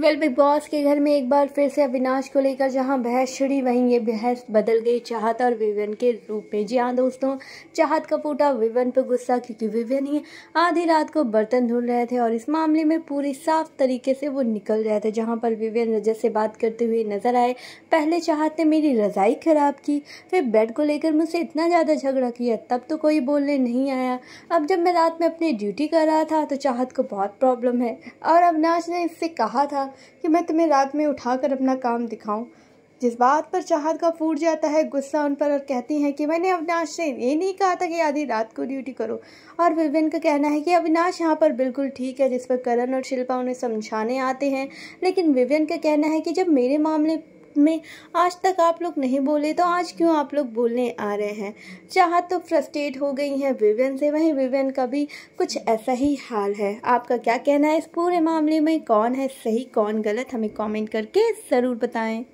well big boss के घर में एक बार फिर से अविनाश को लेकर जहां बहस छिड़ी वहीं ये बहस बदल गई चाहत और विवियन के रूप में जी हाँ दोस्तों चाहत का फूटा विवियन पर गुस्सा क्योंकि विवियन ही आधी रात को बर्तन धुल रहे थे और इस मामले में पूरी साफ तरीके से वो निकल रहे थे जहां पर विवियन रजत से बात करते हुए नजर आए पहले चाहत ने मेरी रजाई खराब की फिर बेड को लेकर मुझसे इतना ज़्यादा झगड़ा किया तब तो कोई बोलने नहीं आया अब जब मैं रात में अपनी ड्यूटी कर रहा था तो चाहत को बहुत प्रॉब्लम है और अविनाश ने इससे कहा था कि मैं तुम्हें रात में उठाकर अपना काम दिखाऊं जिस बात पर चाहत का फूट जाता है गुस्सा उन पर और कहती हैं कि मैंने अविनाश से ये नहीं कहा था कि आधी रात को ड्यूटी करो और विवेन का कहना है कि अविनाश यहाँ पर बिल्कुल ठीक है जिस पर करण और शिल्पा उन्हें समझाने आते हैं लेकिन विवेन का कहना है कि जब मेरे मामले में आज तक आप लोग नहीं बोले तो आज क्यों आप लोग बोलने आ रहे हैं चाहत तो फ्रस्ट्रेट हो गई हैं विवेन से वहीं विवेन का भी कुछ ऐसा ही हाल है आपका क्या कहना है इस पूरे मामले में कौन है सही कौन गलत हमें कॉमेंट करके ज़रूर बताएँ